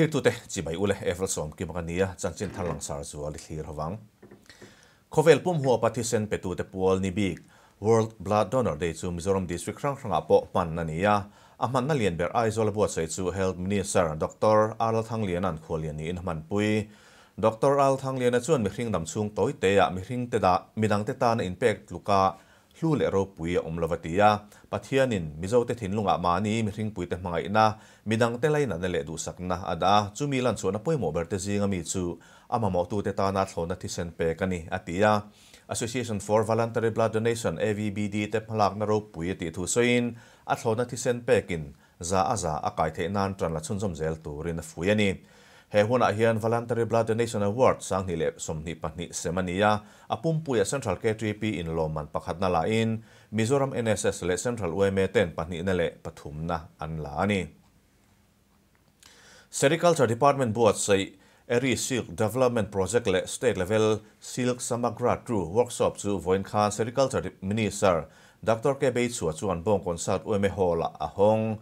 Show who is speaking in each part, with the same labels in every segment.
Speaker 1: ที่ตัวเตจีไปอุเลเอฟเฟลสอมกิมกันนี้จันจินทันหลังสารสัวลิทีรวังโคเวลปุ่มหัวปฏิเสธเปตัวเตปวลนิบิก World Blood Donor Day จูมิซอรมดิสทริกครั้งครั้งอ่ปปันนันนี้อาหมันนั่นเลียนเบอร์ไอโซลบวดใส่จูเฮลท์มินิสเตอร์ดรอาร์ลทังเลียนันควเลียนีนี้มันปุยดรอาร์ลทังเลียนันชวนมิคริงดำชุงโต้เตะมิคริงเตดามิดังเตตานอินเปกลูกา lu le ro pui a om lovatia pathianin mizote thinlunga mani mithing pui te mangaina midang te laina ne le du sakna ada chumi lan chona poimo berte zinga mi chu amamo tu te ta na thlona thi sen pe kani atia Association for Voluntary Blood Donation AVBD te phalak na ro pui ti thu soin a thlona thi sen pekin za aza akai the nan tran la chunjom zel tu rin fuiani he huna hian voluntary blood donation award sang ni lep somni pahni semania apumpuya central KTP in loman pakhatna la in Mizoram NSS le central u m e ten pahni na le pathumna an la ani Sericulture Department buat sei Eri Silk Development Project le state level Silk Samagra True Workshop zu voin khan Sericulture Minister Dr. K. e Beichua chuan bong konsat u m e hola ahong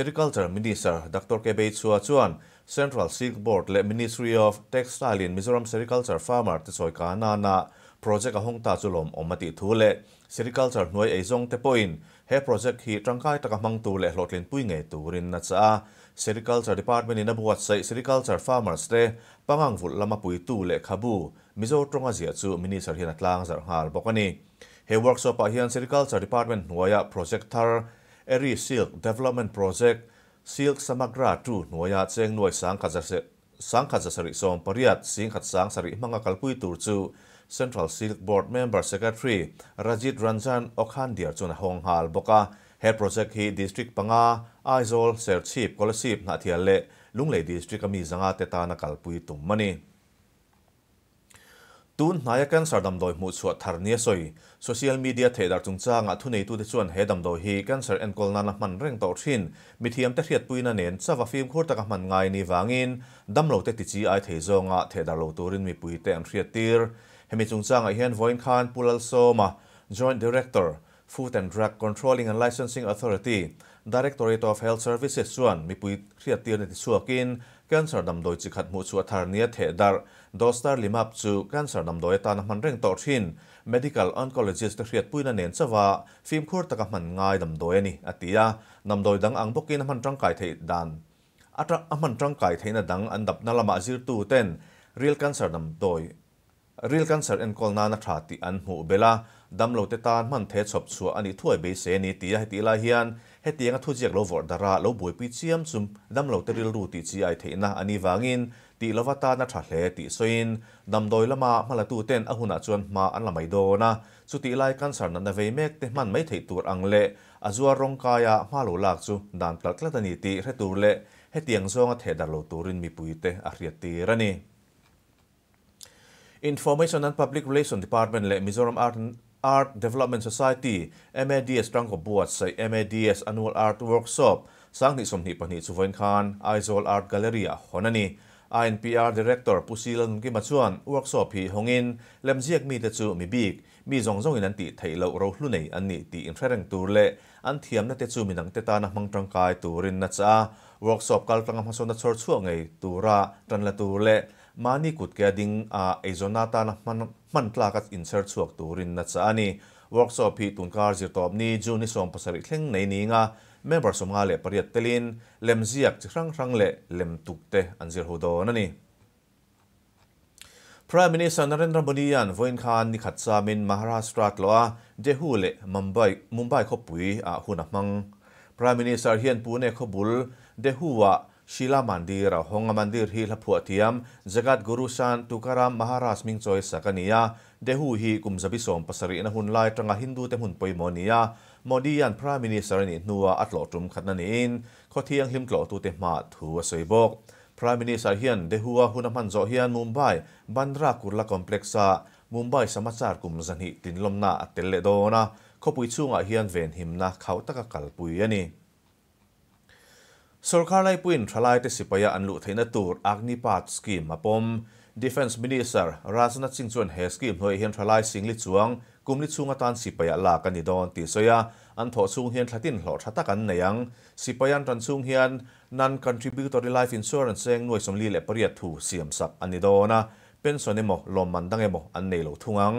Speaker 1: Agriculture Minister Dr. Kebei Chua Chuan Central Silk Board le Ministry of Textile in Mizoram Agriculture Farmer te soi ka na na project ahong ta chulom omati thu le Agriculture noi eizong te poin he project hi tangkai taka mang tu le hlotlin pui nge turin na cha Agriculture Department in abuat sai Agriculture Farmers te pangang vul lama pui tu le khabu Mizo tonga zia chu minister hian atlang zar hal bokani he workshop a hian Agriculture Department noya project thar เอรีซิลเดเวล็อปเมนต์โปรเจกต์ซิลสมักราจูหน่วยยาเจงหน่วยสังขจัดสังขจัดสริสมปริยัดสิงขัดสังสริมังกลปุยตูจู Central Silk Board Member Secretary Rajit Ranjan Okhandir chuna hong hal boka he project hi district panga Aizol Serchip Kolasip na thial le lunglei district ami zanga te ta na kalpui tum mani ุนนายกันสัตว์ดำดยมุดสวดทาร์เนียสอยสื่อสังคมีเดียเทิดจงจ้างทุนในตัวชวนเฮดำดอยฮีกันสัตว์แองโกลนันมันเร่งต่อชินมีทียมเตะเทียดปุยนันเองสวัสดิ์ฟิล์มคู่ตะกมันง่ายนวางอินดำโหลดติดจีไอเทจงอ่ะเทิดเราตูรินมีปุยเตะอนเทียดตีร์เฮมิจงจ้างเฮียนวอยน์คานพูลล์โซมา joint director food and drug controlling and licensing authority Directorate of Health Services ส่วนมีปุยเรียดเตียนี่สวกิน cancer ดำโดยจิกัดมูชัวทารเนียเทดาร์ดอสตาร์ลิมับจู cancer ดำโดยตานมันเร่งต่อชิน medical oncologist เรียดปุยนันเนนสวาฟิล์มคูร์ตะกับมันง่ายดำโดยนี่อติยานำโดยดังอังบกินมันจังไก่เทดานอัตราอมันจังไก่เทนดังอันดับนาลมาจิรตูเต้น real cancer ดำโดย real cancer and col na na tha ti an mu bela dam lo te tan man t ส e chop chu a ้ i thuai be se ni ให้ตีลาเฮียน he tiang a thu chiak lo vor dara lo boi pi chiam chum dam lo teril ru ti chi ai theina ani wangin ti lovata na tha hle ti soin dam doi lama mala tu ten a huna chuan ma an lamai do na chu ti lai kan sar na ve mek te man mai thei tur ang le azua rong kaya ma lo lak chu dan tlat tlat ani ti re tur le he tiang zonga the dar lo turin mi puite a hriat tir ani Information and Public Relations Department le Mizoram Art Art Development Society MADS ตรังกบวดใส่ MADS Annual Art Workshop สร้างนิสมนิพนธ์สุวรรณคานไอโซลอาร์ตแกลเลอรี่นันนี INPR Director ผู้ซีลันกิมาชวน Workshop พีหงอินเลมเจียกมีแต่จูมีบีกมีจงจงอินันติไทยเราเราลุนในอันนี้ตีอินเทรนตูเละอันเทียมนัตจูมีนังเตตานักมังตรังกายตูรินนัตซา Workshop กาลตังมัสนนัชช่วงไงตูระตันละตูเลมานี่กุดแกดิงอาเอโซนาตานะมันมันกลากัดอินเสิร์ตสวกตัวรินนัตซานีวอร์กซอฟีตุนการจิตอบนี้จูนิสอมปัสริคลงในนี้งาเมมเบอร์สมาเล่ปริยัติลินเลมซียกจิครังครังเล่เลมตุกเตอันจิร์โฮโดนนี่ Prime Minister น a ร e n d r a m o d ย yan v o น n khan ni khatsa min m a h a r a า h t r a เ l o a j e h ม l มไบ m b a i Mumbai khopui ม h u n a m a ิ g Prime m i n i s t เ r hian pu ne k h ชิลามันดีราหงมันดีร์ฮิลพัวทียมจักรกุรุสันตุการามมหาราชมิงโจยสักเนียเดฮูฮีกุมจะบิสมปสรีนหุนไลตรงหินดูเตมุนปยมเนียมอดียันพระมินิสรินัวอัตโลตุมขันนีนข้อเทียงหิมกลตุเตมมาถัวสวยบกพระมินิสริฮีนเดหัวหุนมันโจเฮียนมุมไบบันรากุลละคอมเพล็กซ์ะมุมไบสมัชชากุมจันหิตินลมนาอัตเลโดนาข้อปุยช่วงเฮียนเวนหิมนะเขาตะกัลปุยยนีสุรคาลายปุ่นทลายเตสิปยาอันลุเทนตูร์อักนิปาตสกีมาปม defense m i n i s เ e อร์ราชนัทสิงชวนเฮสกีมหนวยเฮียนทลายสิงลิจวงกุมลิจวงอตันสิปยาลากันดิดอนติสยาอันทถสุงเฮียนทัดินหลอดทัตะกันในยังสิปยานทันสุงเฮียนนั่นคอนทริบิวต์ต่อ life i n s u r ร n c e เองหน่วยสมลีและปริยัตถูเสียมสับอันดิดอนนะเป็นส่วนหนึ่งของลมมันดังเองมออันในหลทุ่งอัง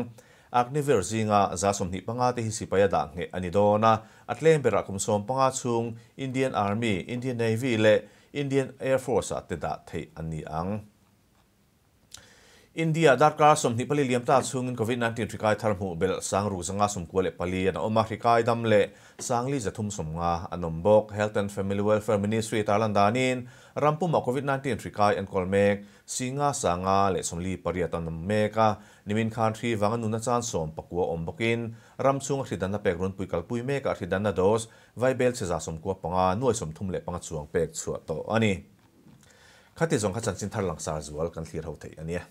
Speaker 1: akni verzinga za somni panga te hisipaya da nge anidona atlem bera kumsom panga chung Indian Army Indian Navy le Indian Air Force te da thei ani ang อินเดียดาร์กาสมนิพลิเลียมตาสุงินโควิด -19 ทริกายทารมูเบลสังรูสังาสมกวลเลปลีนอมาริกายดัมเลสังลีจะทุมสมงาอนมบกเฮลท์แอนด์แฟมิลี่เวลเฟอร์มินิสทรีตาลันดานินรัมปุมาโควิด -19 ทริกายแอนคอลเมกสิงาสังาเลสมลีปาริยตันนมเมกานิมินคานทรีวังนุนจานสมปกัวอมบกินรัมชุงอัคดันนาเปกรุนปุยกัลปุยเมกอัคดันนาโดสไวเบลเซจาสมกัวปงานวยสมทุมเลปังสวงเปกชัวโตอันนี้ขัดที่สงขัดสันสินทารลังซารจวลกันที่เราเทียนี้